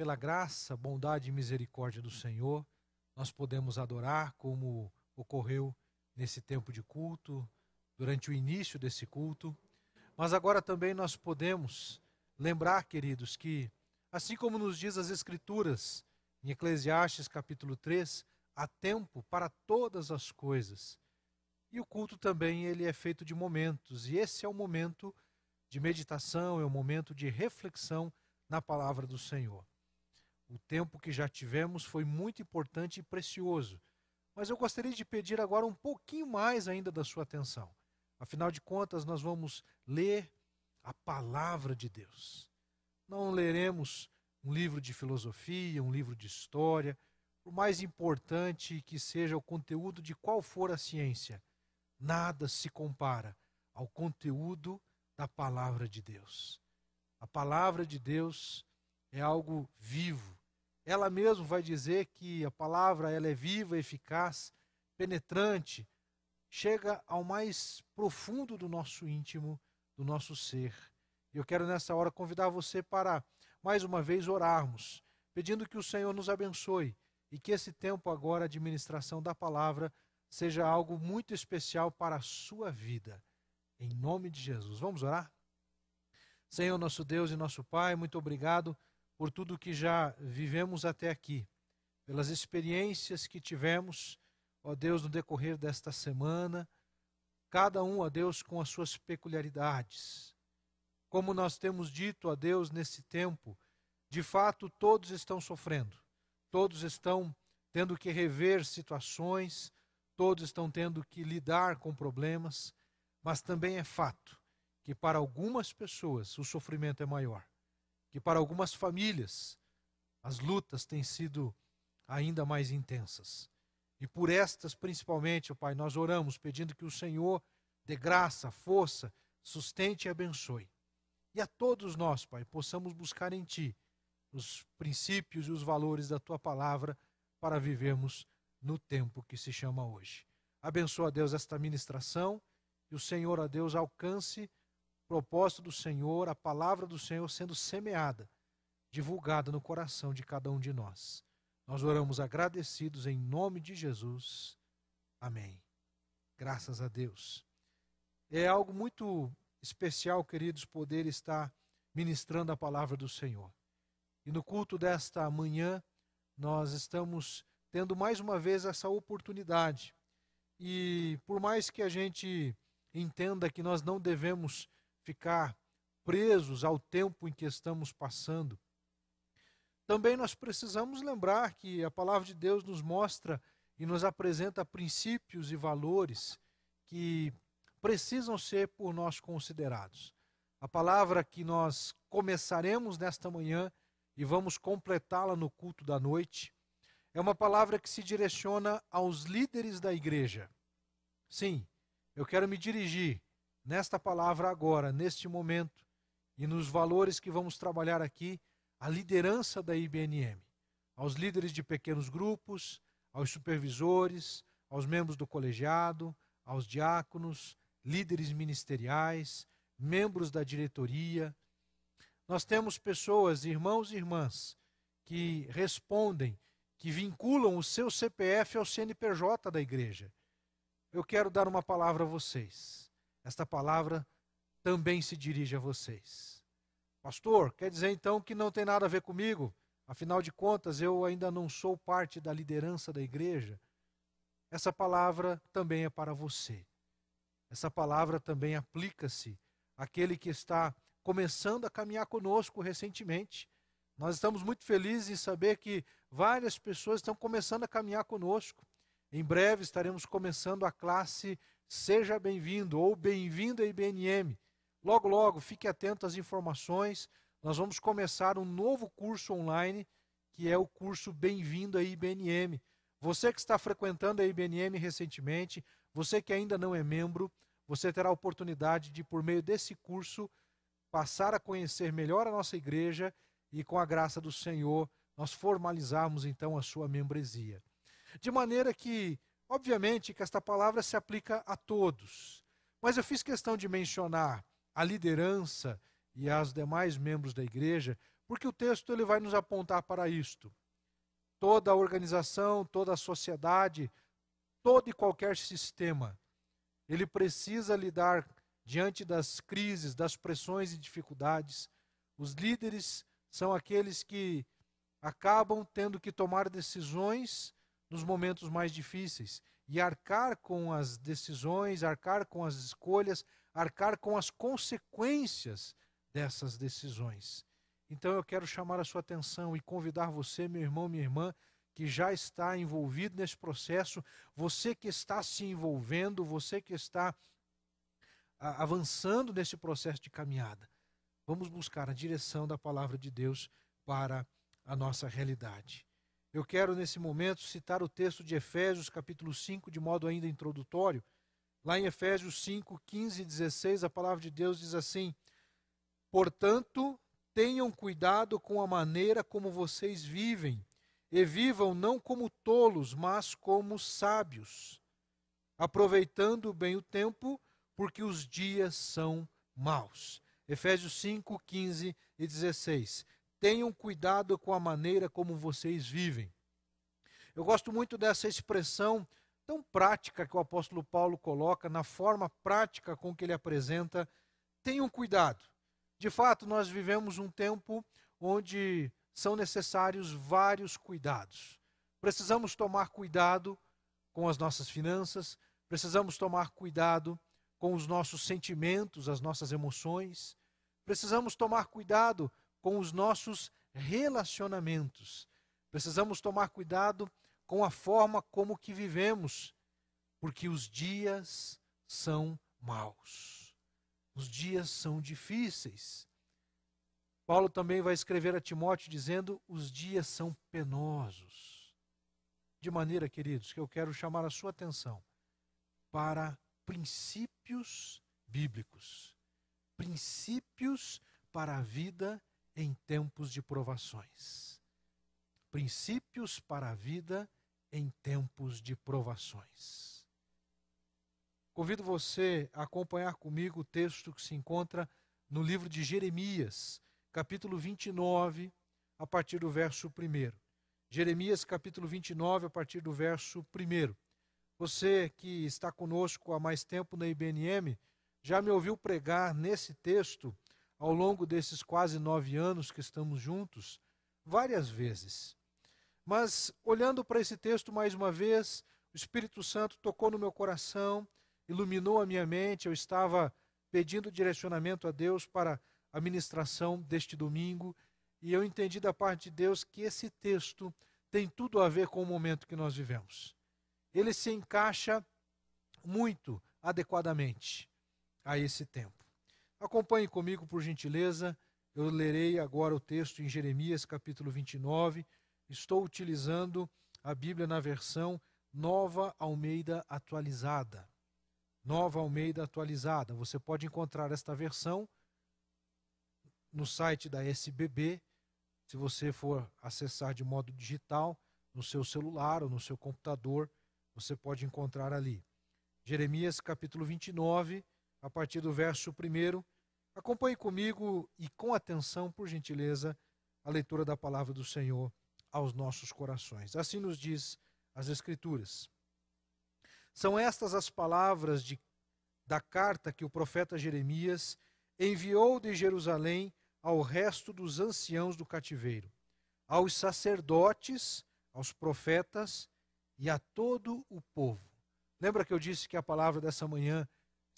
pela graça, bondade e misericórdia do Senhor, nós podemos adorar como ocorreu nesse tempo de culto, durante o início desse culto. Mas agora também nós podemos lembrar, queridos, que assim como nos diz as escrituras em Eclesiastes capítulo 3, há tempo para todas as coisas. E o culto também ele é feito de momentos, e esse é o momento de meditação, é o momento de reflexão na palavra do Senhor. O tempo que já tivemos foi muito importante e precioso, mas eu gostaria de pedir agora um pouquinho mais ainda da sua atenção. Afinal de contas, nós vamos ler a palavra de Deus. Não leremos um livro de filosofia, um livro de história, por mais importante que seja o conteúdo de qual for a ciência, nada se compara ao conteúdo da palavra de Deus. A palavra de Deus é algo vivo, ela mesma vai dizer que a palavra ela é viva, eficaz, penetrante, chega ao mais profundo do nosso íntimo, do nosso ser. E eu quero nessa hora convidar você para mais uma vez orarmos, pedindo que o Senhor nos abençoe e que esse tempo agora de ministração da palavra seja algo muito especial para a sua vida. Em nome de Jesus. Vamos orar? Senhor, nosso Deus e nosso Pai, muito obrigado por tudo que já vivemos até aqui, pelas experiências que tivemos, ó Deus, no decorrer desta semana, cada um, ó Deus, com as suas peculiaridades. Como nós temos dito a Deus nesse tempo, de fato todos estão sofrendo, todos estão tendo que rever situações, todos estão tendo que lidar com problemas, mas também é fato que para algumas pessoas o sofrimento é maior que para algumas famílias as lutas têm sido ainda mais intensas. E por estas, principalmente, ó Pai, nós oramos pedindo que o Senhor dê graça, força, sustente e abençoe. E a todos nós, Pai, possamos buscar em Ti os princípios e os valores da Tua palavra para vivermos no tempo que se chama hoje. Abençoa, Deus, esta ministração, e o Senhor, a Deus, alcance propósito do Senhor, a palavra do Senhor sendo semeada, divulgada no coração de cada um de nós. Nós oramos agradecidos em nome de Jesus. Amém. Graças a Deus. É algo muito especial, queridos, poder estar ministrando a palavra do Senhor. E no culto desta manhã, nós estamos tendo mais uma vez essa oportunidade. E por mais que a gente entenda que nós não devemos ficar presos ao tempo em que estamos passando. Também nós precisamos lembrar que a palavra de Deus nos mostra e nos apresenta princípios e valores que precisam ser por nós considerados. A palavra que nós começaremos nesta manhã e vamos completá-la no culto da noite é uma palavra que se direciona aos líderes da igreja. Sim, eu quero me dirigir nesta palavra agora, neste momento, e nos valores que vamos trabalhar aqui, a liderança da IBNM, aos líderes de pequenos grupos, aos supervisores, aos membros do colegiado, aos diáconos, líderes ministeriais, membros da diretoria. Nós temos pessoas, irmãos e irmãs, que respondem, que vinculam o seu CPF ao CNPJ da igreja. Eu quero dar uma palavra a vocês. Esta palavra também se dirige a vocês. Pastor, quer dizer então que não tem nada a ver comigo? Afinal de contas, eu ainda não sou parte da liderança da igreja. Essa palavra também é para você. Essa palavra também aplica-se àquele que está começando a caminhar conosco recentemente. Nós estamos muito felizes em saber que várias pessoas estão começando a caminhar conosco. Em breve estaremos começando a classe Seja bem-vindo ou bem-vindo à IBNM. Logo, logo, fique atento às informações. Nós vamos começar um novo curso online, que é o curso Bem-vindo à IBNM. Você que está frequentando a IBNM recentemente, você que ainda não é membro, você terá a oportunidade de, por meio desse curso, passar a conhecer melhor a nossa igreja e, com a graça do Senhor, nós formalizarmos então a sua membresia. De maneira que Obviamente que esta palavra se aplica a todos, mas eu fiz questão de mencionar a liderança e aos demais membros da igreja, porque o texto ele vai nos apontar para isto. Toda a organização, toda a sociedade, todo e qualquer sistema, ele precisa lidar diante das crises, das pressões e dificuldades. Os líderes são aqueles que acabam tendo que tomar decisões nos momentos mais difíceis e arcar com as decisões, arcar com as escolhas, arcar com as consequências dessas decisões. Então eu quero chamar a sua atenção e convidar você, meu irmão, minha irmã, que já está envolvido nesse processo, você que está se envolvendo, você que está avançando nesse processo de caminhada. Vamos buscar a direção da palavra de Deus para a nossa realidade. Eu quero, nesse momento, citar o texto de Efésios, capítulo 5, de modo ainda introdutório. Lá em Efésios 5, 15 e 16, a palavra de Deus diz assim: Portanto, tenham cuidado com a maneira como vocês vivem, e vivam não como tolos, mas como sábios, aproveitando bem o tempo, porque os dias são maus. Efésios 5, 15 e 16. Tenham cuidado com a maneira como vocês vivem. Eu gosto muito dessa expressão tão prática que o apóstolo Paulo coloca, na forma prática com que ele apresenta. Tenham cuidado. De fato, nós vivemos um tempo onde são necessários vários cuidados. Precisamos tomar cuidado com as nossas finanças, precisamos tomar cuidado com os nossos sentimentos, as nossas emoções, precisamos tomar cuidado com os nossos relacionamentos. Precisamos tomar cuidado com a forma como que vivemos, porque os dias são maus. Os dias são difíceis. Paulo também vai escrever a Timóteo dizendo: os dias são penosos. De maneira, queridos, que eu quero chamar a sua atenção para princípios bíblicos, princípios para a vida em tempos de provações. Princípios para a vida em tempos de provações. Convido você a acompanhar comigo o texto que se encontra no livro de Jeremias, capítulo 29, a partir do verso 1. Jeremias, capítulo 29, a partir do verso 1. Você que está conosco há mais tempo na IBNM já me ouviu pregar nesse texto ao longo desses quase nove anos que estamos juntos, várias vezes. Mas, olhando para esse texto mais uma vez, o Espírito Santo tocou no meu coração, iluminou a minha mente. Eu estava pedindo direcionamento a Deus para a ministração deste domingo e eu entendi da parte de Deus que esse texto tem tudo a ver com o momento que nós vivemos. Ele se encaixa muito adequadamente a esse tempo. Acompanhe comigo, por gentileza. Eu lerei agora o texto em Jeremias, capítulo 29. Estou utilizando a Bíblia na versão Nova Almeida Atualizada. Nova Almeida Atualizada. Você pode encontrar esta versão no site da SBB, se você for acessar de modo digital, no seu celular ou no seu computador, você pode encontrar ali. Jeremias capítulo 29, a partir do verso 1. Acompanhe comigo e com atenção, por gentileza, a leitura da palavra do Senhor aos nossos corações. Assim nos diz as Escrituras. São estas as palavras de, da carta que o profeta Jeremias enviou de Jerusalém ao resto dos anciãos do cativeiro, aos sacerdotes, aos profetas e a todo o povo. Lembra que eu disse que a palavra dessa manhã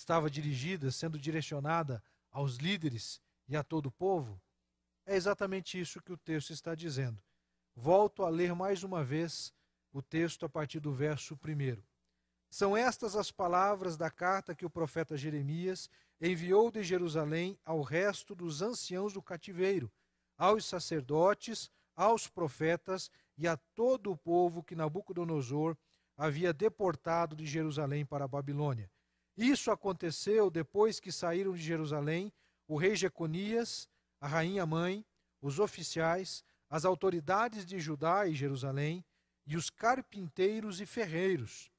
estava dirigida, sendo direcionada aos líderes e a todo o povo? É exatamente isso que o texto está dizendo. Volto a ler mais uma vez o texto a partir do verso 1. São estas as palavras da carta que o profeta Jeremias enviou de Jerusalém ao resto dos anciãos do cativeiro, aos sacerdotes, aos profetas e a todo o povo que Nabucodonosor havia deportado de Jerusalém para a Babilônia. Isso aconteceu depois que saíram de Jerusalém o rei Jeconias, a rainha mãe, os oficiais, as autoridades de Judá e Jerusalém e os carpinteiros e ferreiros.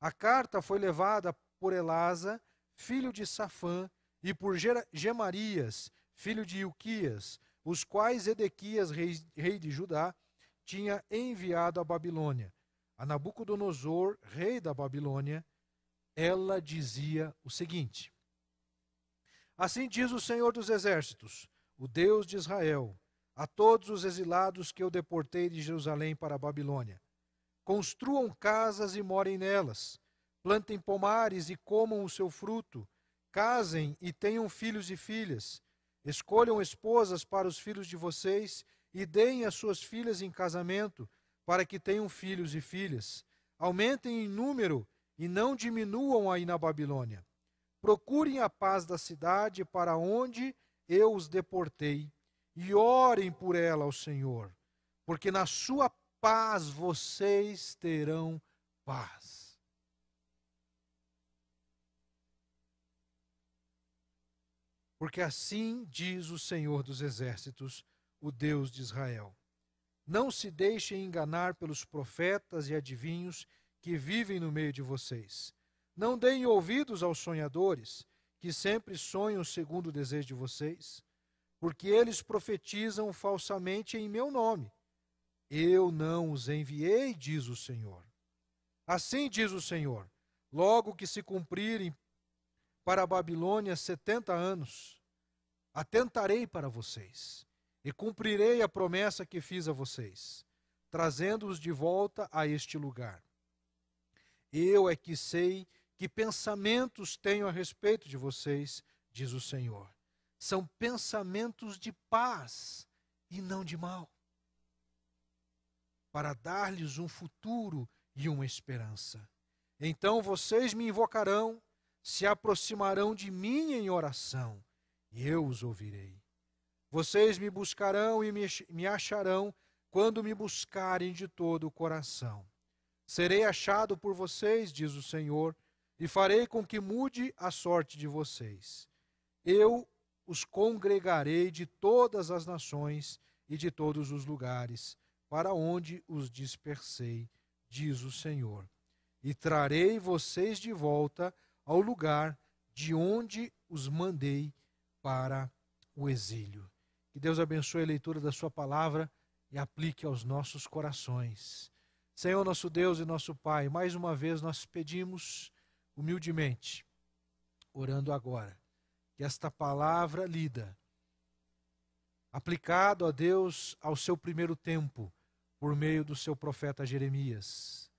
A carta foi levada por Elasa, filho de Safã, e por Gemarias, filho de Ilquias, os quais Edequias, rei, rei de Judá, tinha enviado à Babilônia. A Nabucodonosor, rei da Babilônia, ela dizia o seguinte: Assim diz o Senhor dos Exércitos, o Deus de Israel, a todos os exilados que eu deportei de Jerusalém para a Babilônia: Construam casas e morem nelas, plantem pomares e comam o seu fruto, casem e tenham filhos e filhas, escolham esposas para os filhos de vocês e deem as suas filhas em casamento, para que tenham filhos e filhas. Aumentem em número e não diminuam aí na Babilônia. Procurem a paz da cidade para onde eu os deportei, e orem por ela ao Senhor, porque na sua paz vocês terão paz. Porque assim diz o Senhor dos Exércitos, o Deus de Israel. Não se deixem enganar pelos profetas e adivinhos que vivem no meio de vocês. Não deem ouvidos aos sonhadores, que sempre sonham segundo o desejo de vocês, porque eles profetizam falsamente em meu nome. Eu não os enviei, diz o Senhor. Assim diz o Senhor: logo que se cumprirem para a Babilônia setenta anos, atentarei para vocês e cumprirei a promessa que fiz a vocês, trazendo-os de volta a este lugar. Eu é que sei que pensamentos tenho a respeito de vocês, diz o Senhor. São pensamentos de paz e não de mal, para dar-lhes um futuro e uma esperança. Então vocês me invocarão, se aproximarão de mim em oração, e eu os ouvirei. Vocês me buscarão e me acharão quando me buscarem de todo o coração. Serei achado por vocês, diz o Senhor, e farei com que mude a sorte de vocês. Eu os congregarei de todas as nações e de todos os lugares, para onde os dispersei, diz o Senhor. E trarei vocês de volta ao lugar de onde os mandei para o exílio. Que Deus abençoe a leitura da Sua palavra e aplique aos nossos corações. Senhor nosso Deus e nosso Pai, mais uma vez nós pedimos humildemente, orando agora, que esta palavra lida, aplicado a Deus ao seu primeiro tempo, por meio do seu profeta Jeremias,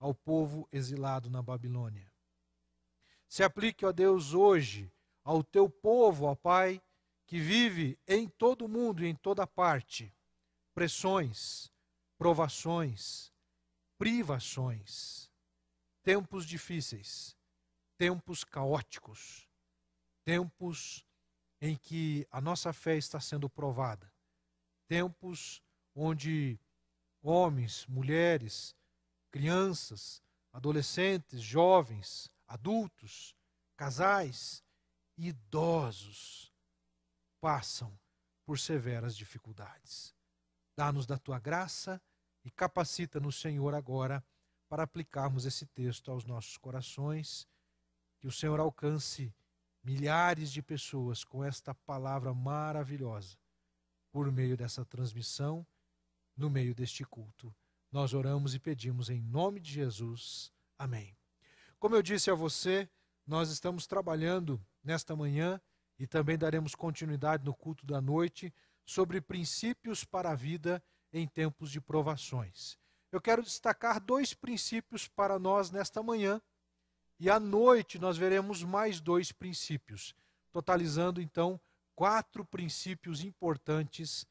ao povo exilado na Babilônia. Se aplique, ó Deus, hoje ao teu povo, ó Pai, que vive em todo o mundo e em toda parte pressões, provações, privações, tempos difíceis, tempos caóticos, tempos em que a nossa fé está sendo provada, tempos onde homens, mulheres, crianças, adolescentes, jovens, adultos, casais, idosos passam por severas dificuldades. Dá-nos da tua graça e capacita-nos, Senhor, agora para aplicarmos esse texto aos nossos corações. Que o Senhor alcance milhares de pessoas com esta palavra maravilhosa por meio dessa transmissão, no meio deste culto. Nós oramos e pedimos em nome de Jesus. Amém. Como eu disse a você, nós estamos trabalhando nesta manhã e também daremos continuidade no culto da noite sobre princípios para a vida em tempos de provações. Eu quero destacar dois princípios para nós nesta manhã, e à noite nós veremos mais dois princípios, totalizando então quatro princípios importantes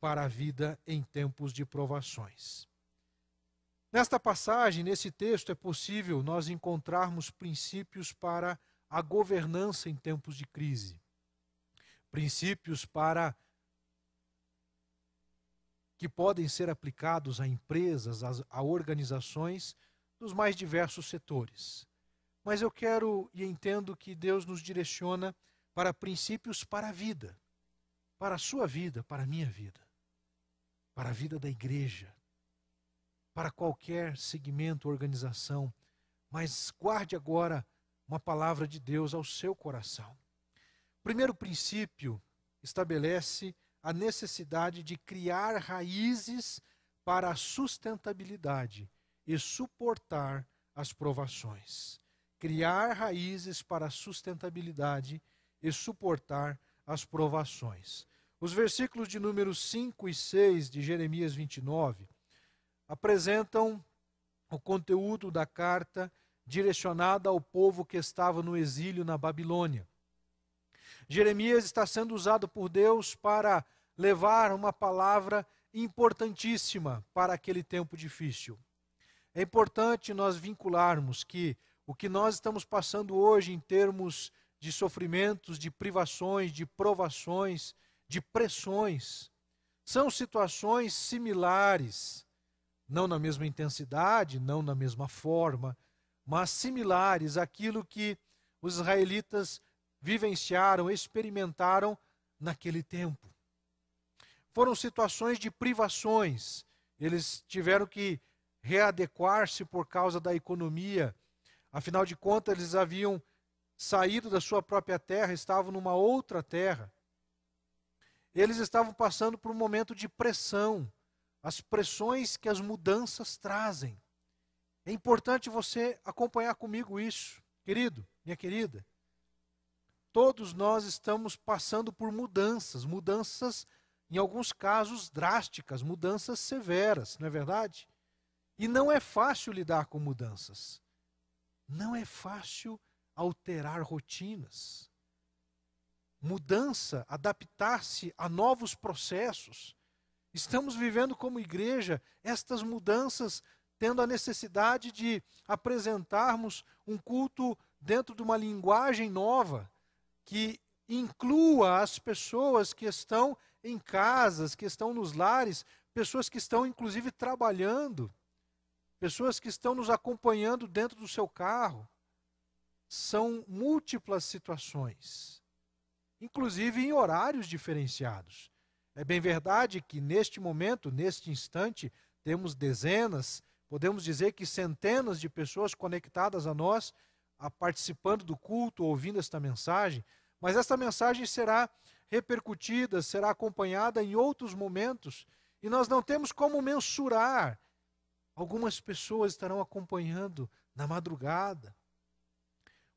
para a vida em tempos de provações. Nesta passagem, nesse texto, é possível nós encontrarmos princípios para a governança em tempos de crise, princípios para que podem ser aplicados a empresas, a, a organizações dos mais diversos setores. Mas eu quero e entendo que Deus nos direciona para princípios para a vida, para a sua vida, para a minha vida, para a vida da igreja, para qualquer segmento, organização. Mas guarde agora uma palavra de Deus ao seu coração. O primeiro princípio estabelece a necessidade de criar raízes para a sustentabilidade e suportar as provações. Criar raízes para a sustentabilidade e suportar as provações. Os versículos de números 5 e 6 de Jeremias 29 apresentam o conteúdo da carta direcionada ao povo que estava no exílio na Babilônia. Jeremias está sendo usado por Deus para levar uma palavra importantíssima para aquele tempo difícil. É importante nós vincularmos que o que nós estamos passando hoje em termos de sofrimentos, de privações, de provações, de pressões, são situações similares, não na mesma intensidade, não na mesma forma, mas similares àquilo que os israelitas vivenciaram, experimentaram naquele tempo. Foram situações de privações, eles tiveram que readequar-se por causa da economia. Afinal de contas, eles haviam saído da sua própria terra, estavam numa outra terra. Eles estavam passando por um momento de pressão, as pressões que as mudanças trazem. É importante você acompanhar comigo isso, querido, minha querida todos nós estamos passando por mudanças, mudanças, em alguns casos, drásticas, mudanças severas, não é verdade? E não é fácil lidar com mudanças. Não é fácil alterar rotinas. Mudança, adaptar-se a novos processos. Estamos vivendo como igreja estas mudanças, tendo a necessidade de apresentarmos um culto dentro de uma linguagem nova, que inclua as pessoas que estão em casas, que estão nos lares, pessoas que estão inclusive trabalhando, pessoas que estão nos acompanhando dentro do seu carro. São múltiplas situações, inclusive em horários diferenciados. É bem verdade que neste momento, neste instante, temos dezenas, podemos dizer que centenas de pessoas conectadas a nós participando do culto, ouvindo esta mensagem, mas esta mensagem será repercutida, será acompanhada em outros momentos, e nós não temos como mensurar. Algumas pessoas estarão acompanhando na madrugada,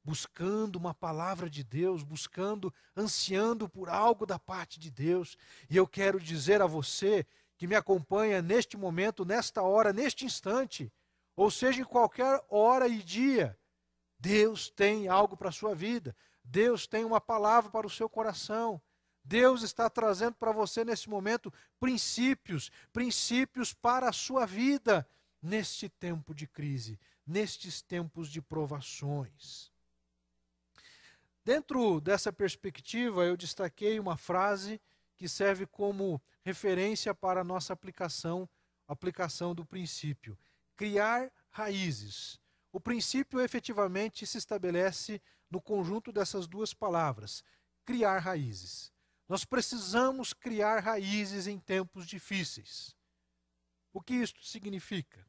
buscando uma palavra de Deus, buscando, ansiando por algo da parte de Deus. E eu quero dizer a você que me acompanha neste momento, nesta hora, neste instante, ou seja, em qualquer hora e dia, Deus tem algo para a sua vida. Deus tem uma palavra para o seu coração. Deus está trazendo para você nesse momento princípios, princípios para a sua vida neste tempo de crise, nestes tempos de provações. Dentro dessa perspectiva, eu destaquei uma frase que serve como referência para a nossa aplicação, aplicação do princípio. Criar raízes o princípio efetivamente se estabelece no conjunto dessas duas palavras: criar raízes. Nós precisamos criar raízes em tempos difíceis. O que isto significa?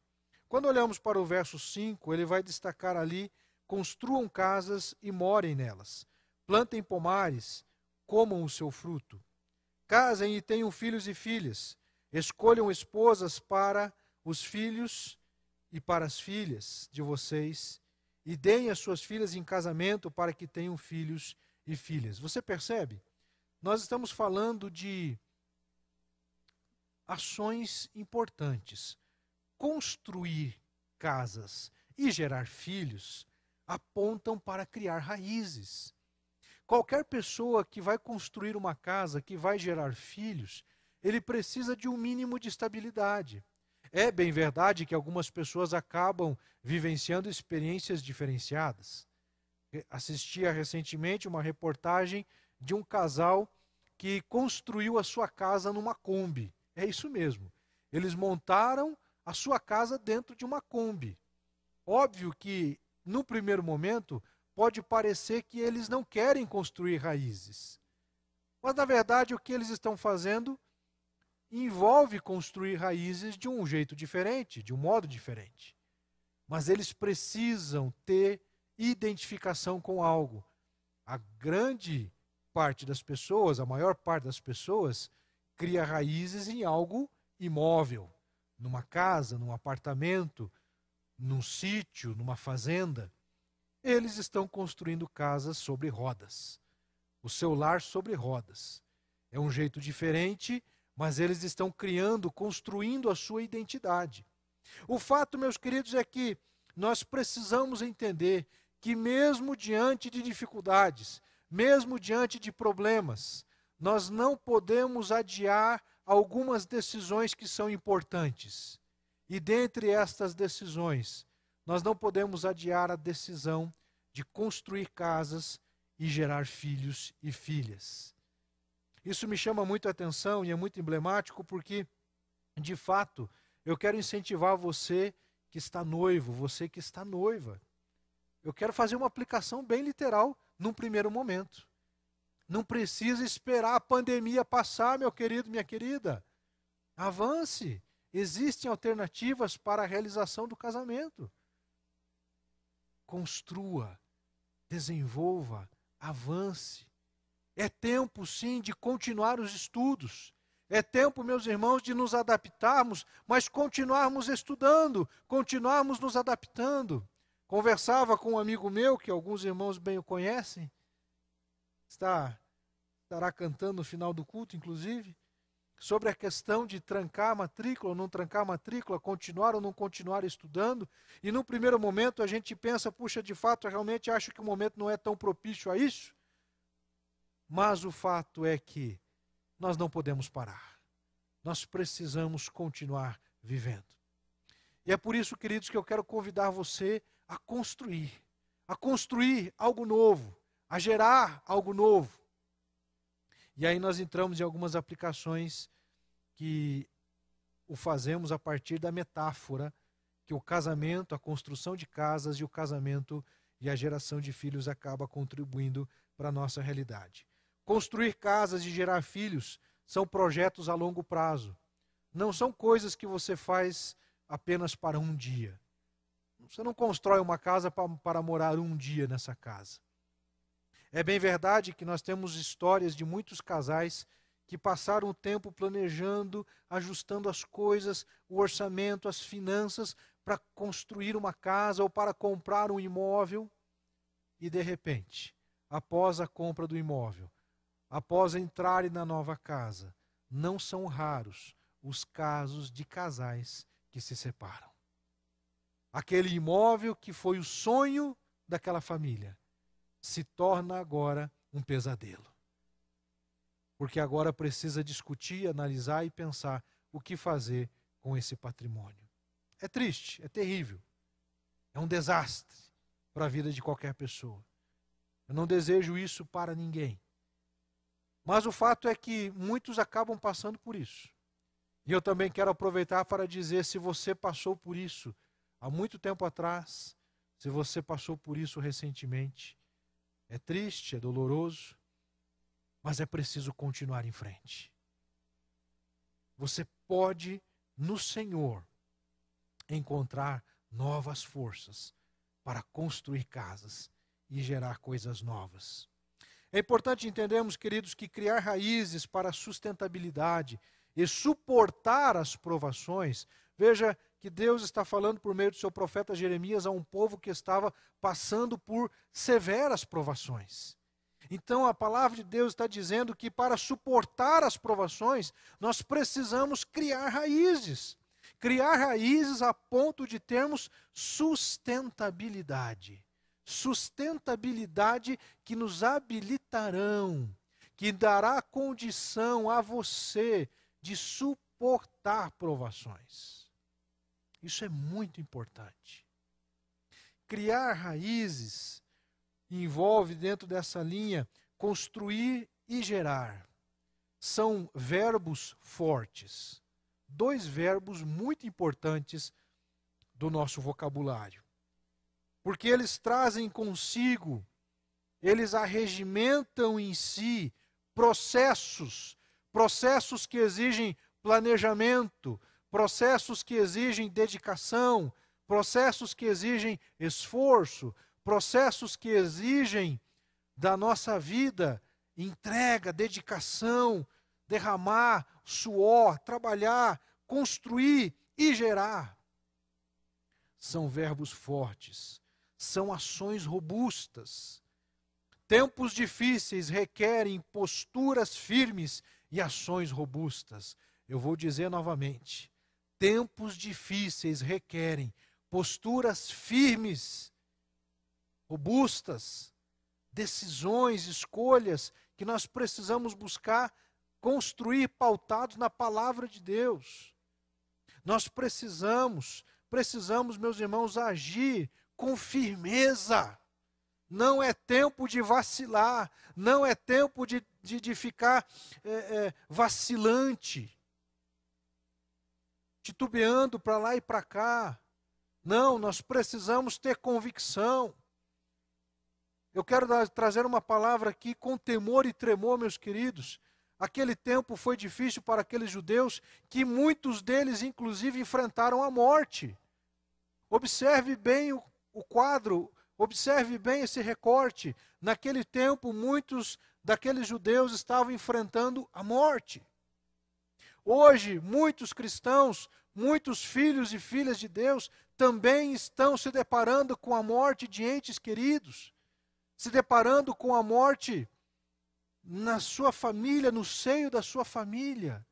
Quando olhamos para o verso 5, ele vai destacar ali: construam casas e morem nelas, plantem pomares, comam o seu fruto. Casem e tenham filhos e filhas, escolham esposas para os filhos e para as filhas de vocês, e deem as suas filhas em casamento para que tenham filhos e filhas. Você percebe? Nós estamos falando de ações importantes. Construir casas e gerar filhos apontam para criar raízes. Qualquer pessoa que vai construir uma casa, que vai gerar filhos, ele precisa de um mínimo de estabilidade. É bem verdade que algumas pessoas acabam vivenciando experiências diferenciadas. Assistia recentemente uma reportagem de um casal que construiu a sua casa numa Kombi. É isso mesmo. Eles montaram a sua casa dentro de uma Kombi. Óbvio que, no primeiro momento, pode parecer que eles não querem construir raízes. Mas, na verdade, o que eles estão fazendo envolve construir raízes de um jeito diferente, de um modo diferente. Mas eles precisam ter identificação com algo. A grande parte das pessoas, a maior parte das pessoas, cria raízes em algo imóvel, numa casa, num apartamento, num sítio, numa fazenda. Eles estão construindo casas sobre rodas, o seu lar sobre rodas. É um jeito diferente mas eles estão criando, construindo a sua identidade. O fato, meus queridos, é que nós precisamos entender que, mesmo diante de dificuldades, mesmo diante de problemas, nós não podemos adiar algumas decisões que são importantes. E dentre estas decisões, nós não podemos adiar a decisão de construir casas e gerar filhos e filhas. Isso me chama muito a atenção e é muito emblemático porque, de fato, eu quero incentivar você que está noivo, você que está noiva. Eu quero fazer uma aplicação bem literal num primeiro momento. Não precisa esperar a pandemia passar, meu querido, minha querida. Avance. Existem alternativas para a realização do casamento. Construa, desenvolva, avance. É tempo, sim, de continuar os estudos. É tempo, meus irmãos, de nos adaptarmos, mas continuarmos estudando, continuarmos nos adaptando. Conversava com um amigo meu, que alguns irmãos bem o conhecem, está estará cantando no final do culto, inclusive, sobre a questão de trancar a matrícula ou não trancar a matrícula, continuar ou não continuar estudando. E no primeiro momento a gente pensa, puxa, de fato, eu realmente acho que o momento não é tão propício a isso. Mas o fato é que nós não podemos parar. Nós precisamos continuar vivendo. E é por isso, queridos, que eu quero convidar você a construir, a construir algo novo, a gerar algo novo. E aí nós entramos em algumas aplicações que o fazemos a partir da metáfora que o casamento, a construção de casas e o casamento e a geração de filhos acaba contribuindo para a nossa realidade. Construir casas e gerar filhos são projetos a longo prazo. Não são coisas que você faz apenas para um dia. Você não constrói uma casa para, para morar um dia nessa casa. É bem verdade que nós temos histórias de muitos casais que passaram o tempo planejando, ajustando as coisas, o orçamento, as finanças, para construir uma casa ou para comprar um imóvel. E de repente, após a compra do imóvel, após entrarem na nova casa, não são raros os casos de casais que se separam. Aquele imóvel que foi o sonho daquela família se torna agora um pesadelo. Porque agora precisa discutir, analisar e pensar o que fazer com esse patrimônio. É triste, é terrível. É um desastre para a vida de qualquer pessoa. Eu não desejo isso para ninguém. Mas o fato é que muitos acabam passando por isso. E eu também quero aproveitar para dizer: se você passou por isso há muito tempo atrás, se você passou por isso recentemente, é triste, é doloroso, mas é preciso continuar em frente. Você pode, no Senhor, encontrar novas forças para construir casas e gerar coisas novas. É importante entendermos, queridos, que criar raízes para a sustentabilidade e suportar as provações. Veja que Deus está falando por meio do seu profeta Jeremias a um povo que estava passando por severas provações. Então a palavra de Deus está dizendo que para suportar as provações, nós precisamos criar raízes. Criar raízes a ponto de termos sustentabilidade sustentabilidade que nos habilitarão, que dará condição a você de suportar provações. Isso é muito importante. Criar raízes envolve, dentro dessa linha, construir e gerar. São verbos fortes. Dois verbos muito importantes do nosso vocabulário porque eles trazem consigo, eles arregimentam em si processos, processos que exigem planejamento, processos que exigem dedicação, processos que exigem esforço, processos que exigem da nossa vida entrega, dedicação, derramar suor, trabalhar, construir e gerar. São verbos fortes são ações robustas. Tempos difíceis requerem posturas firmes e ações robustas. Eu vou dizer novamente: tempos difíceis requerem posturas firmes, robustas, decisões, escolhas que nós precisamos buscar construir pautados na palavra de Deus. Nós precisamos, precisamos, meus irmãos, agir com firmeza. Não é tempo de vacilar, não é tempo de, de, de ficar é, é, vacilante, titubeando para lá e para cá. Não, nós precisamos ter convicção. Eu quero dar, trazer uma palavra aqui com temor e tremor, meus queridos. Aquele tempo foi difícil para aqueles judeus, que muitos deles, inclusive, enfrentaram a morte. Observe bem o, o quadro, observe bem esse recorte. Naquele tempo, muitos daqueles judeus estavam enfrentando a morte. Hoje, muitos cristãos, muitos filhos e filhas de Deus também estão se deparando com a morte de entes queridos, se deparando com a morte na sua família, no seio da sua família.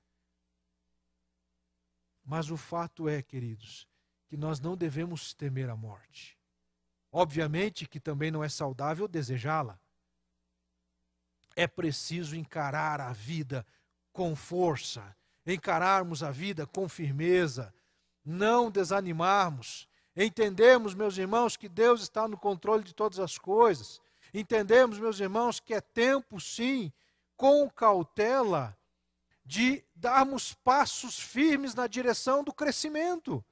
Mas o fato é, queridos, que nós não devemos temer a morte. Obviamente que também não é saudável desejá-la. É preciso encarar a vida com força, encararmos a vida com firmeza, não desanimarmos. Entendemos, meus irmãos, que Deus está no controle de todas as coisas. Entendemos, meus irmãos, que é tempo, sim, com cautela, de darmos passos firmes na direção do crescimento.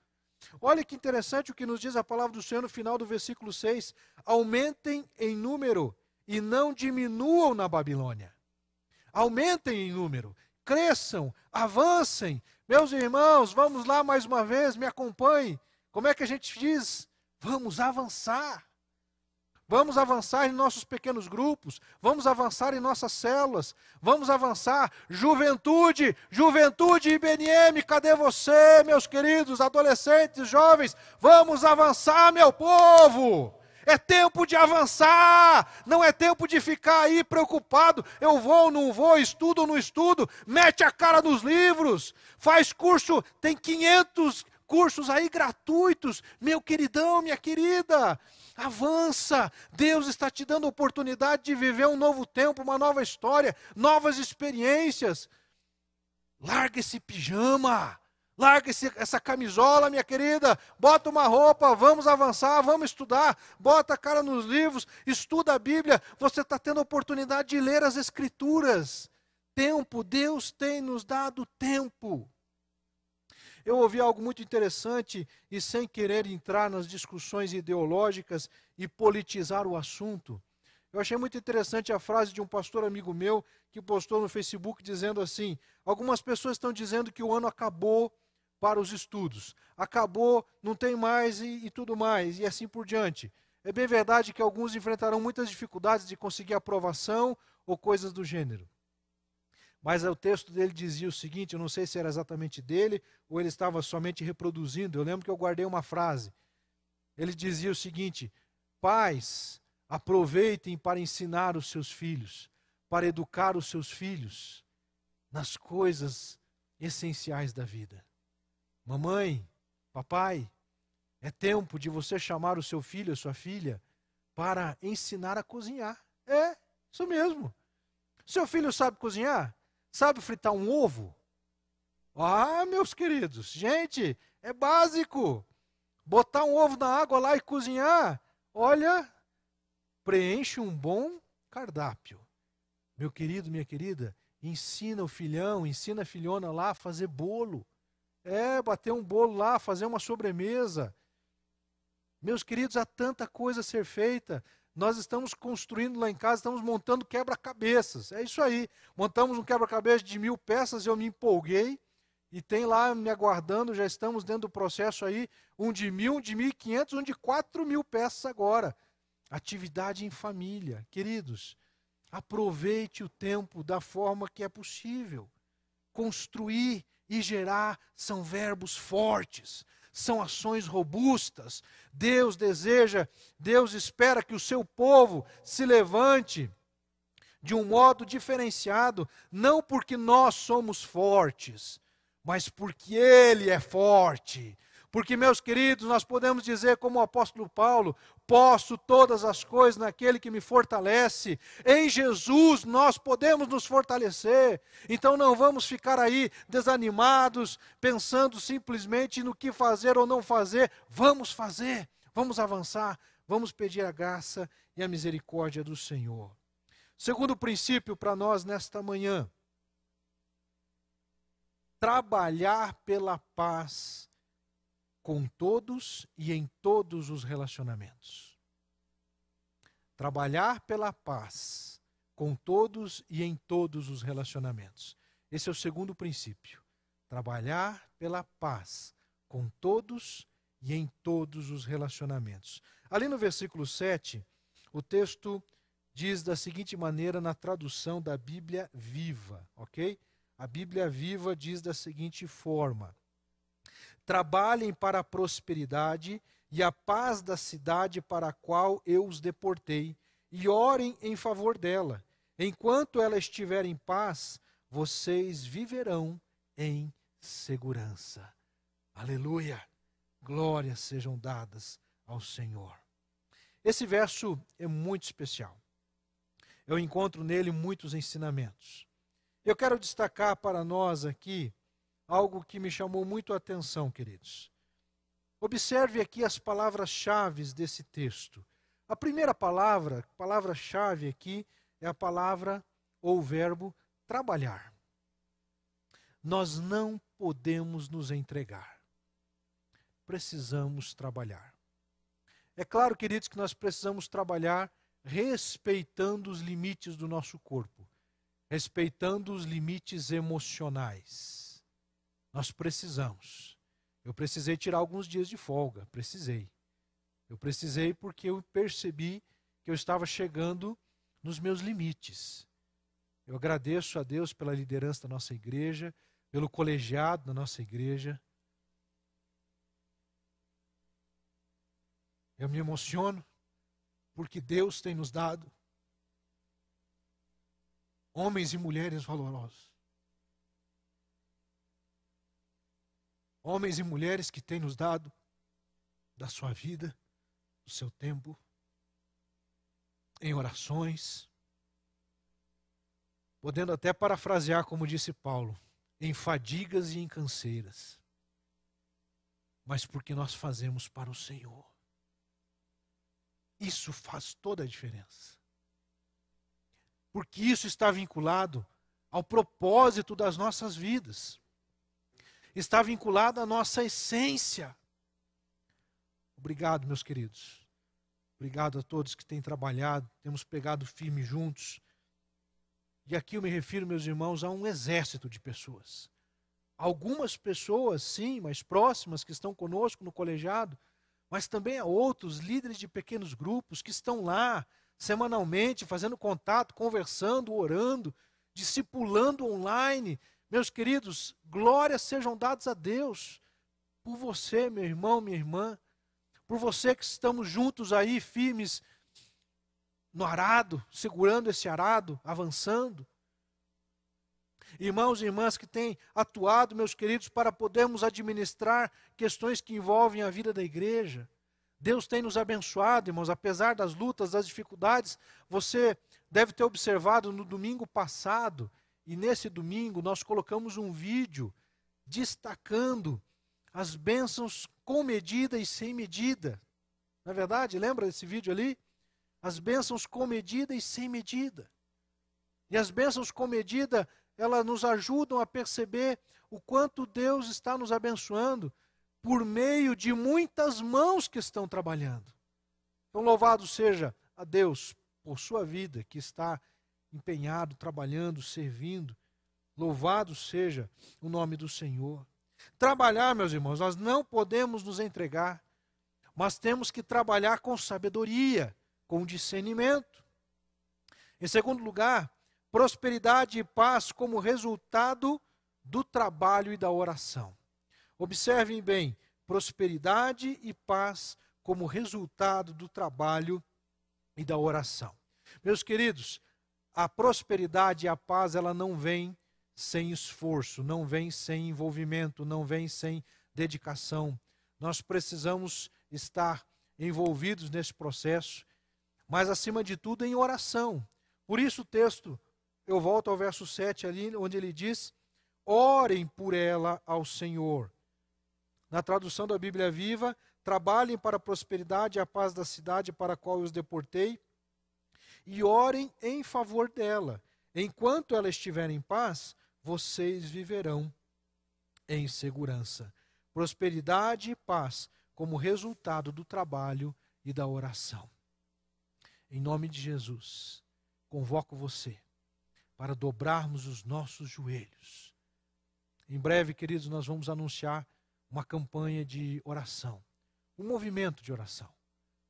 Olha que interessante o que nos diz a palavra do Senhor no final do versículo 6. Aumentem em número e não diminuam na Babilônia. Aumentem em número, cresçam, avancem. Meus irmãos, vamos lá mais uma vez, me acompanhem. Como é que a gente diz? Vamos avançar. Vamos avançar em nossos pequenos grupos, vamos avançar em nossas células, vamos avançar. Juventude, juventude IBNM, cadê você, meus queridos, adolescentes, jovens? Vamos avançar, meu povo! É tempo de avançar, não é tempo de ficar aí preocupado. Eu vou, não vou, estudo, não estudo. Mete a cara nos livros, faz curso, tem 500 cursos aí gratuitos. Meu queridão, minha querida, avança. Deus está te dando a oportunidade de viver um novo tempo, uma nova história, novas experiências. Larga esse pijama. Larga esse, essa camisola, minha querida. Bota uma roupa, vamos avançar, vamos estudar. Bota a cara nos livros, estuda a Bíblia. Você está tendo a oportunidade de ler as Escrituras. Tempo, Deus tem nos dado tempo eu ouvi algo muito interessante e sem querer entrar nas discussões ideológicas e politizar o assunto. Eu achei muito interessante a frase de um pastor amigo meu que postou no Facebook dizendo assim: algumas pessoas estão dizendo que o ano acabou para os estudos, acabou, não tem mais e, e tudo mais, e assim por diante. É bem verdade que alguns enfrentarão muitas dificuldades de conseguir aprovação ou coisas do gênero. Mas o texto dele dizia o seguinte: eu não sei se era exatamente dele ou ele estava somente reproduzindo. Eu lembro que eu guardei uma frase. Ele dizia o seguinte: Pais, aproveitem para ensinar os seus filhos, para educar os seus filhos nas coisas essenciais da vida. Mamãe, papai, é tempo de você chamar o seu filho, a sua filha, para ensinar a cozinhar. É, isso mesmo. Seu filho sabe cozinhar? Sabe fritar um ovo? Ah, meus queridos, gente, é básico. Botar um ovo na água lá e cozinhar, olha, preenche um bom cardápio. Meu querido, minha querida, ensina o filhão, ensina a filhona lá a fazer bolo. É, bater um bolo lá, fazer uma sobremesa. Meus queridos, há tanta coisa a ser feita nós estamos construindo lá em casa, estamos montando quebra-cabeças. É isso aí. Montamos um quebra-cabeça de mil peças, eu me empolguei e tem lá me aguardando, já estamos dentro do processo aí, um de mil, um de mil e quinhentos, um de quatro mil peças agora. Atividade em família. Queridos, aproveite o tempo da forma que é possível. Construir e gerar são verbos fortes são ações robustas. Deus deseja, Deus espera que o seu povo se levante de um modo diferenciado, não porque nós somos fortes, mas porque Ele é forte. Porque, meus queridos, nós podemos dizer, como o apóstolo Paulo: posso todas as coisas naquele que me fortalece. Em Jesus nós podemos nos fortalecer. Então não vamos ficar aí desanimados, pensando simplesmente no que fazer ou não fazer. Vamos fazer, vamos avançar, vamos pedir a graça e a misericórdia do Senhor. Segundo princípio para nós nesta manhã: trabalhar pela paz com todos e em todos os relacionamentos. Trabalhar pela paz com todos e em todos os relacionamentos. Esse é o segundo princípio. Trabalhar pela paz com todos e em todos os relacionamentos. Ali no versículo 7, o texto diz da seguinte maneira na tradução da Bíblia Viva, ok? A Bíblia Viva diz da seguinte forma: trabalhem para a prosperidade e a paz da cidade para a qual eu os deportei, e orem em favor dela. Enquanto ela estiver em paz, vocês viverão em segurança. Aleluia! Glórias sejam dadas ao Senhor. Esse verso é muito especial. Eu encontro nele muitos ensinamentos. Eu quero destacar para nós aqui algo que me chamou muito a atenção, queridos. Observe aqui as palavras-chave desse texto. A primeira palavra, palavra-chave aqui, é a palavra ou o verbo trabalhar. Nós não podemos nos entregar. Precisamos trabalhar. É claro, queridos, que nós precisamos trabalhar respeitando os limites do nosso corpo, respeitando os limites emocionais nós precisamos. Eu precisei tirar alguns dias de folga, precisei. Eu precisei porque eu percebi que eu estava chegando nos meus limites. Eu agradeço a Deus pela liderança da nossa igreja, pelo colegiado da nossa igreja. Eu me emociono porque Deus tem nos dado homens e mulheres valorosos. homens e mulheres que têm nos dado da sua vida, do seu tempo, em orações, podendo até parafrasear, como disse Paulo, em fadigas e em canseiras, mas porque nós fazemos para o Senhor. Isso faz toda a diferença. Porque isso está vinculado ao propósito das nossas vidas está vinculado à nossa essência. Obrigado, meus queridos. Obrigado a todos que têm trabalhado, temos pegado firme juntos. E aqui eu me refiro, meus irmãos, a um exército de pessoas. Algumas pessoas, sim, mais próximas, que estão conosco no colegiado, mas também a outros líderes de pequenos grupos que estão lá semanalmente, fazendo contato, conversando, orando, discipulando online, meus queridos, glórias sejam dadas a Deus por você, meu irmão, minha irmã, por você que estamos juntos aí, firmes no arado, segurando esse arado, avançando. Irmãos e irmãs que têm atuado, meus queridos, para podermos administrar questões que envolvem a vida da igreja. Deus tem nos abençoado, irmãos, apesar das lutas, das dificuldades. Você deve ter observado no domingo passado e nesse domingo nós colocamos um vídeo destacando as bênçãos com medida e sem medida. Na é verdade, lembra desse vídeo ali? As bênçãos com medida e sem medida. E as bênçãos com medida, elas nos ajudam a perceber o quanto Deus está nos abençoando por meio de muitas mãos que estão trabalhando. Então, louvado seja a Deus por sua vida que está empenhado, trabalhando, servindo. Louvado seja o nome do Senhor. Trabalhar, meus irmãos, nós não podemos nos entregar, mas temos que trabalhar com sabedoria, com discernimento. Em segundo lugar, prosperidade e paz como resultado do trabalho e da oração. Observem bem, prosperidade e paz como resultado do trabalho e da oração. Meus queridos, a prosperidade e a paz ela não vem sem esforço, não vem sem envolvimento, não vem sem dedicação. Nós precisamos estar envolvidos nesse processo, mas acima de tudo em oração. Por isso o texto, eu volto ao verso 7 ali, onde ele diz: "Orem por ela ao Senhor". Na tradução da Bíblia Viva, trabalhem para a prosperidade e a paz da cidade para a qual eu os deportei e orem em favor dela. Enquanto ela estiver em paz, vocês viverão em segurança. Prosperidade e paz como resultado do trabalho e da oração. Em nome de Jesus, convoco você para dobrarmos os nossos joelhos. Em breve, queridos, nós vamos anunciar uma campanha de oração, um movimento de oração,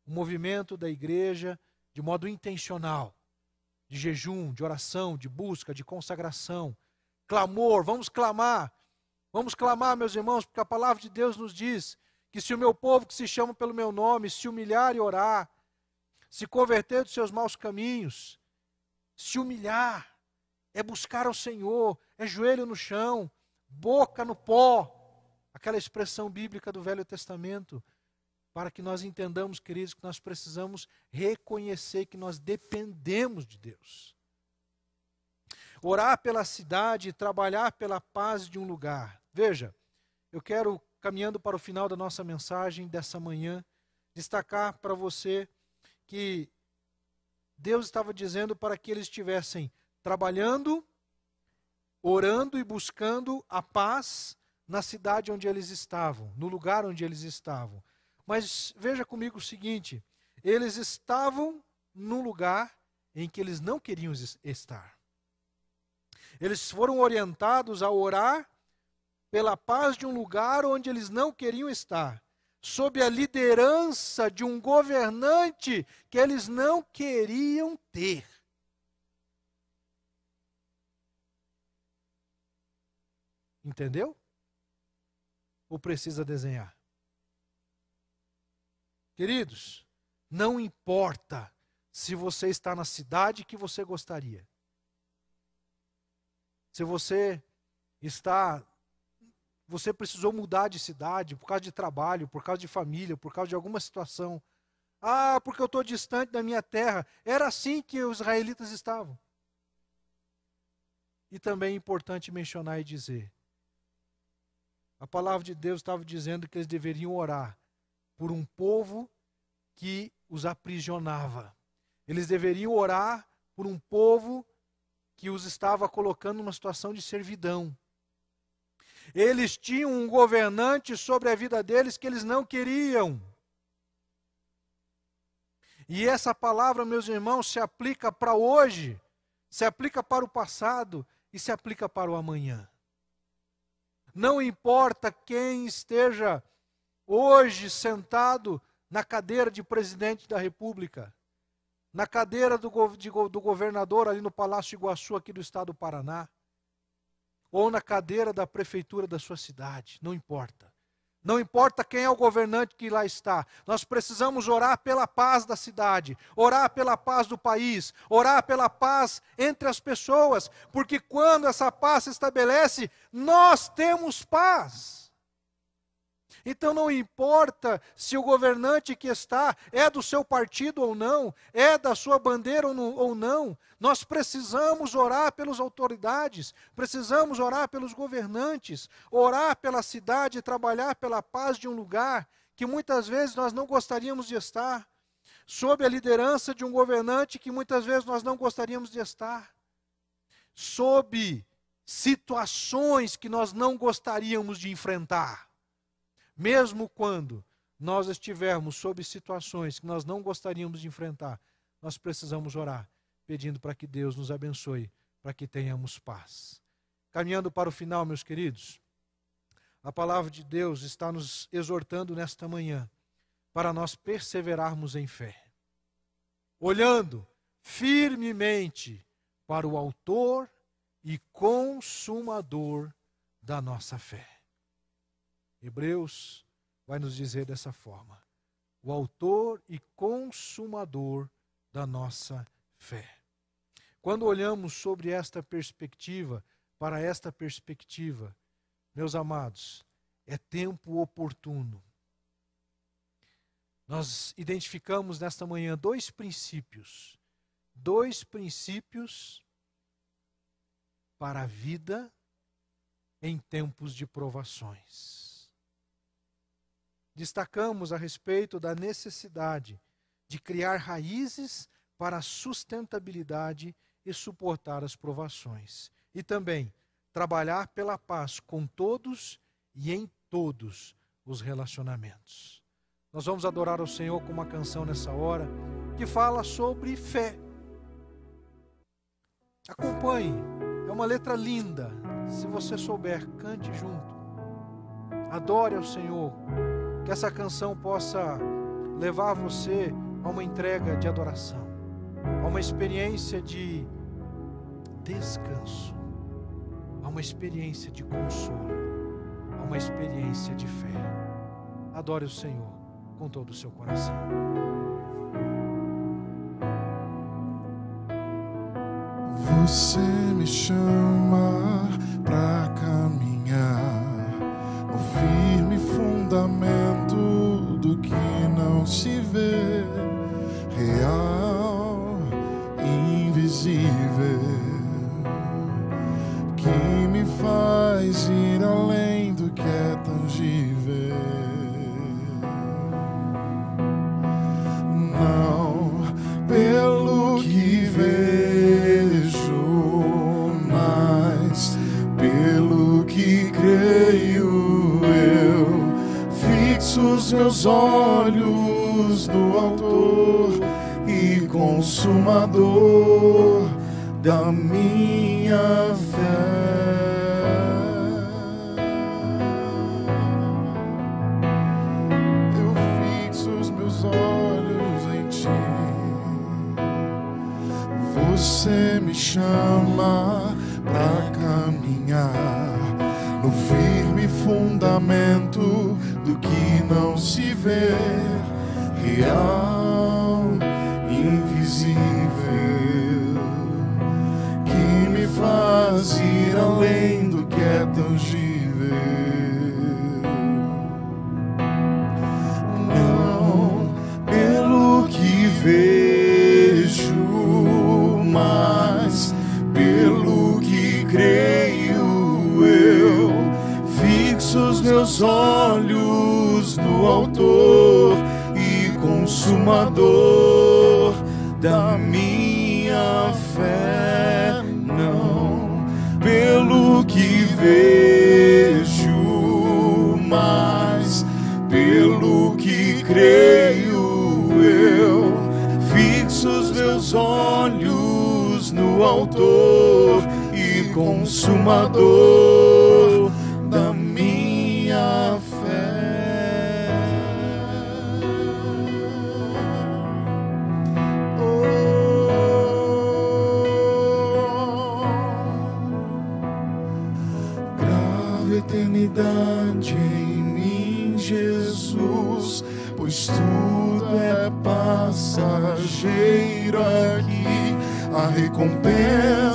um movimento da igreja de modo intencional, de jejum, de oração, de busca, de consagração, clamor, vamos clamar. Vamos clamar, meus irmãos, porque a palavra de Deus nos diz que se o meu povo que se chama pelo meu nome se humilhar e orar, se converter dos seus maus caminhos, se humilhar, é buscar ao Senhor, é joelho no chão, boca no pó, aquela expressão bíblica do Velho Testamento, para que nós entendamos, queridos, que nós precisamos reconhecer que nós dependemos de Deus. Orar pela cidade, trabalhar pela paz de um lugar. Veja, eu quero, caminhando para o final da nossa mensagem dessa manhã, destacar para você que Deus estava dizendo para que eles estivessem trabalhando, orando e buscando a paz na cidade onde eles estavam, no lugar onde eles estavam. Mas veja comigo o seguinte: eles estavam num lugar em que eles não queriam estar. Eles foram orientados a orar pela paz de um lugar onde eles não queriam estar, sob a liderança de um governante que eles não queriam ter. Entendeu? Ou precisa desenhar? Queridos, não importa se você está na cidade que você gostaria. Se você está você precisou mudar de cidade por causa de trabalho, por causa de família, por causa de alguma situação. Ah, porque eu estou distante da minha terra. Era assim que os israelitas estavam. E também é importante mencionar e dizer: a palavra de Deus estava dizendo que eles deveriam orar por um povo que os aprisionava. Eles deveriam orar por um povo que os estava colocando numa situação de servidão. Eles tinham um governante sobre a vida deles que eles não queriam. E essa palavra, meus irmãos, se aplica para hoje, se aplica para o passado e se aplica para o amanhã. Não importa quem esteja hoje sentado na cadeira de presidente da República, na cadeira do, de, do governador ali no Palácio Iguaçu, aqui do estado do Paraná, ou na cadeira da prefeitura da sua cidade, não importa. Não importa quem é o governante que lá está, nós precisamos orar pela paz da cidade, orar pela paz do país, orar pela paz entre as pessoas, porque quando essa paz se estabelece, nós temos paz. Então não importa se o governante que está é do seu partido ou não, é da sua bandeira ou não, nós precisamos orar pelas autoridades, precisamos orar pelos governantes, orar pela cidade, trabalhar pela paz de um lugar que muitas vezes nós não gostaríamos de estar, sob a liderança de um governante que muitas vezes nós não gostaríamos de estar, sob situações que nós não gostaríamos de enfrentar. Mesmo quando nós estivermos sob situações que nós não gostaríamos de enfrentar, nós precisamos orar, pedindo para que Deus nos abençoe, para que tenhamos paz. Caminhando para o final, meus queridos, a palavra de Deus está nos exortando nesta manhã para nós perseverarmos em fé, olhando firmemente para o Autor e Consumador da nossa fé. Hebreus vai nos dizer dessa forma: o autor e consumador da nossa fé. Quando olhamos sobre esta perspectiva, para esta perspectiva, meus amados, é tempo oportuno. Nós identificamos nesta manhã dois princípios, dois princípios para a vida em tempos de provações destacamos a respeito da necessidade de criar raízes para a sustentabilidade e suportar as provações. E também trabalhar pela paz com todos e em todos os relacionamentos. Nós vamos adorar ao Senhor com uma canção nessa hora que fala sobre fé. Acompanhe, é uma letra linda. Se você souber, cante junto. Adore ao Senhor que essa canção possa levar você a uma entrega de adoração, a uma experiência de descanso, a uma experiência de consolo, a uma experiência de fé. Adore o Senhor com todo o seu coração. Você me chama para caminhar no firme fundamento se ver real, invisível, que me faz ir ao suma consumador da minha fé. Oh, grave eternidade em mim, Jesus, pois tudo é passageiro aqui. A recompensa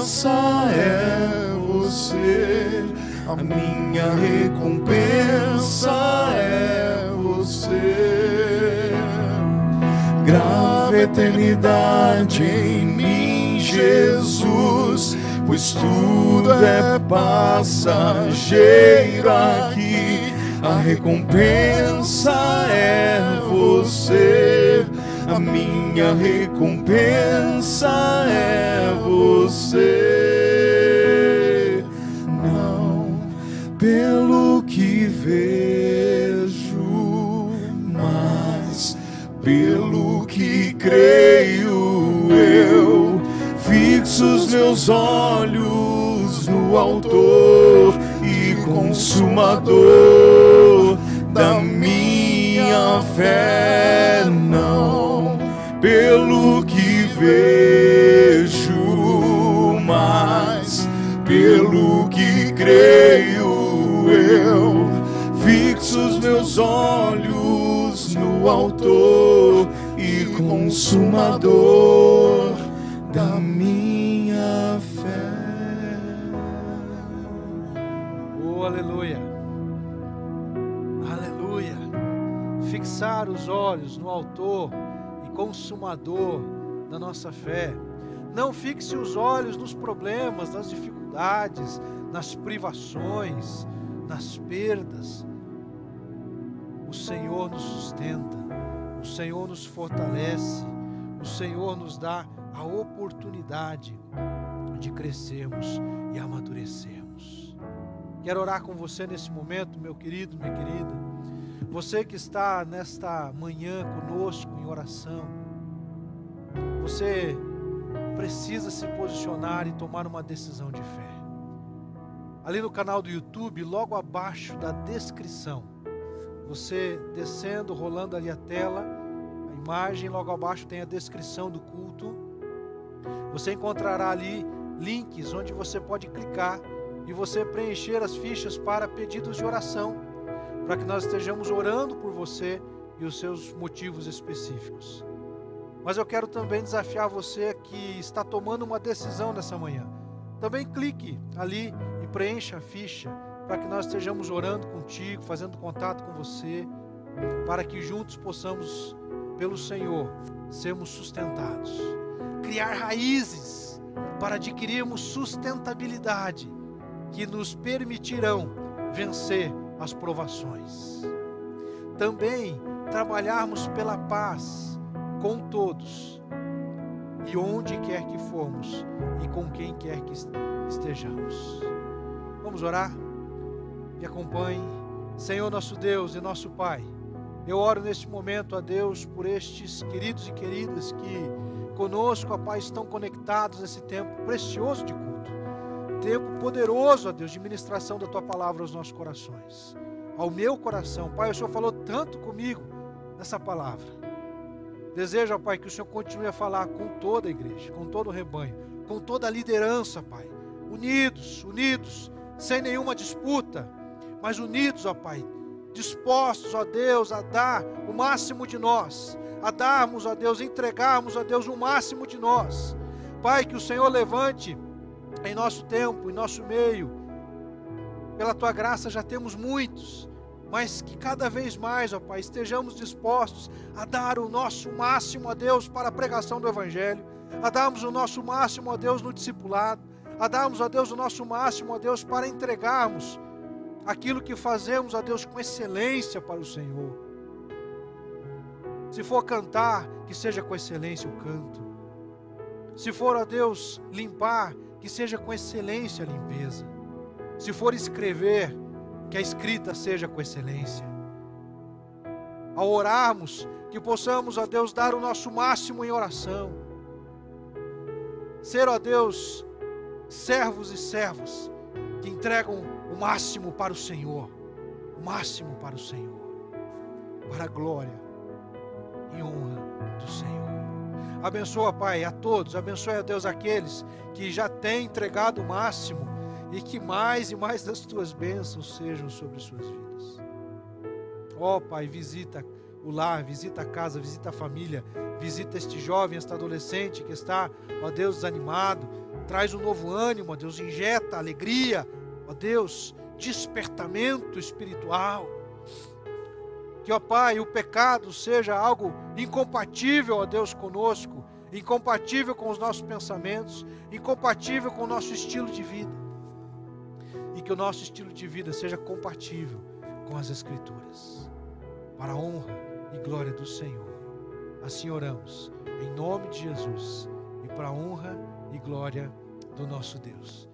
A minha recompensa é você. Grave eternidade em mim, Jesus, pois tudo é passageiro aqui. A recompensa é você, a minha recompensa é você. Pelo que creio eu, fixo os meus olhos no Autor e Consumador da minha fé, não pelo que vejo, mas pelo que creio eu, fixo os meus olhos no Autor consumador da minha fé. Oh, aleluia. Aleluia. Fixar os olhos no autor e consumador da nossa fé. Não fixe os olhos nos problemas, nas dificuldades, nas privações, nas perdas. O Senhor nos sustenta o Senhor nos fortalece, o Senhor nos dá a oportunidade de crescermos e amadurecermos. Quero orar com você nesse momento, meu querido, minha querida. Você que está nesta manhã conosco em oração, você precisa se posicionar e tomar uma decisão de fé. Ali no canal do YouTube, logo abaixo da descrição, você descendo, rolando ali a tela, a imagem, logo abaixo tem a descrição do culto. Você encontrará ali links onde você pode clicar e você preencher as fichas para pedidos de oração, para que nós estejamos orando por você e os seus motivos específicos. Mas eu quero também desafiar você que está tomando uma decisão nessa manhã. Também clique ali e preencha a ficha para que nós estejamos orando contigo, fazendo contato com você, para que juntos possamos, pelo Senhor, sermos sustentados, criar raízes para adquirirmos sustentabilidade que nos permitirão vencer as provações. Também trabalharmos pela paz com todos e onde quer que formos e com quem quer que estejamos. Vamos orar? me acompanhe. Senhor nosso Deus e nosso Pai, eu oro neste momento a Deus por estes queridos e queridas que conosco, a Pai, estão conectados nesse tempo precioso de culto. Tempo poderoso, a Deus, de ministração da Tua palavra aos nossos corações. Ao meu coração, Pai, o Senhor falou tanto comigo nessa palavra. Desejo, ó Pai, que o Senhor continue a falar com toda a igreja, com todo o rebanho, com toda a liderança, Pai. Unidos, unidos, sem nenhuma disputa mas unidos, ó Pai, dispostos, ó Deus, a dar o máximo de nós, a darmos, ó Deus, entregarmos, ó Deus, o máximo de nós. Pai, que o Senhor levante em nosso tempo, em nosso meio. Pela tua graça já temos muitos, mas que cada vez mais, ó Pai, estejamos dispostos a dar o nosso máximo a Deus para a pregação do Evangelho, a darmos o nosso máximo a Deus no discipulado, a darmos a Deus o nosso máximo a Deus para entregarmos aquilo que fazemos, ó Deus, com excelência para o Senhor. Se for cantar, que seja com excelência o canto. Se for, ó Deus, limpar, que seja com excelência a limpeza. Se for escrever, que a escrita seja com excelência. Ao orarmos, que possamos, ó Deus, dar o nosso máximo em oração. Ser, ó Deus, servos e servas que entregam o máximo para o Senhor, o máximo para o Senhor, para a glória e honra do Senhor. Abençoa, Pai, a todos, abençoa, Deus, aqueles que já têm entregado o máximo e que mais e mais das tuas bênçãos sejam sobre suas vidas. Ó oh, Pai, visita o lar, visita a casa, visita a família, visita este jovem, esta adolescente que está, ó Deus, desanimado, traz um novo ânimo, ó Deus, injeta alegria, ó Deus, despertamento espiritual. Que, ó Pai, o pecado seja algo incompatível, ó Deus, conosco, incompatível com os nossos pensamentos, incompatível com o nosso estilo de vida. E que o nosso estilo de vida seja compatível com as Escrituras, para a honra e glória do Senhor. Assim oramos, em nome de Jesus, e para a honra e glória do nosso Deus.